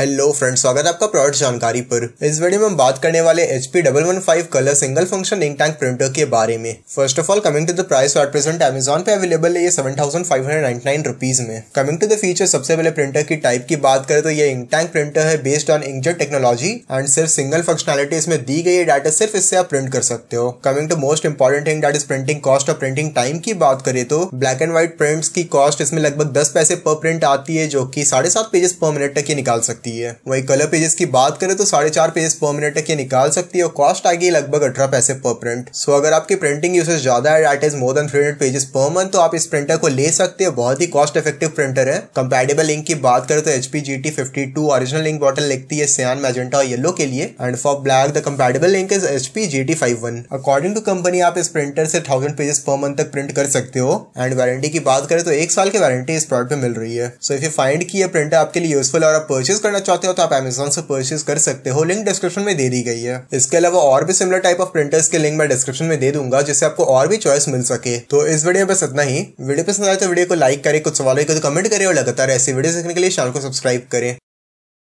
hello friends स्वागत है आपका प्रोडक्ट जानकारी पर इस वीडियो में हम बात करने वाले H P double one five colour single function ink tank printer के बारे में first of all coming to the price at present Amazon पे अवेलेबल है ये seven thousand five hundred ninety nine rupees में कमिंग टू द फीचर सबसे पहले printer की टाइप की बात करें तो ये इंक टैंक प्रिंटर है based on inkjet technology and सिर्फ सिंगल फंक्शनलिटी इसमें दी गई डाटा सिर्फ इससे आप प्रिंट कर सकते हो coming to most important thing that is printing cost और प्रिंटिंग टाइम की बात करें तो ब्लैक एंड व्हाइट प्रिंट्स की कॉस्ट इसमें लगभग दस पैसे पर प्रिंट आती है जो की साढ़े सात पेजेस पर मिनट तक ही निकाल सकती है सकती है वही कलर पेजेस की बात करें तो साढ़े चार पेजेस पर मिनट तक ये निकाल सकती है और कॉस्ट आ गई लगभग अठारह पैसे पर प्रिंट सो अगर आपकी प्रिंटिंग यूसेज ज्यादा है that is more than three hundred pages per month तो आप इस प्रिंटर को ले सकते हो बहुत ही कॉस्ट इफेक्टिव प्रिंटर है कंपेटेबल इंक की बात करें तो HP G T fifty two original ink bottle लिखती है सियान मैजेंटा और येलो के लिए and for black the compatible ink is H P G T five one according to company आप इस प्रिंटर से थाउजेंड पेजेस पर मंथ तक print कर सकते हो एंड वारंटी की बात करें तो एक साल की वारंटी इस प्रोडक्ट में मिल रही है सो इफ यू फाइंड की प्रिंटर आपके लिए यूजफुल और आप परचेज करना करना चाहते हो तो आप अमेजोन से परचेज कर सकते हो लिंक डिस्क्रिप्शन में दे दी गई है इसके अलावा और भी सिमिलर टाइप ऑफ प्रिंटर्स के लिंक मैं डिस्क्रिप्शन में दे दूंगा जिससे आपको और भी चॉइस मिल सके तो इस वीडियो में बस इतना ही वीडियो पसंद आए तो वीडियो को लाइक करें कुछ सवाल कमेंट तो करें और लगातार ऐसी वीडियो देखने के लिए चैनल को सब्सक्राइब करें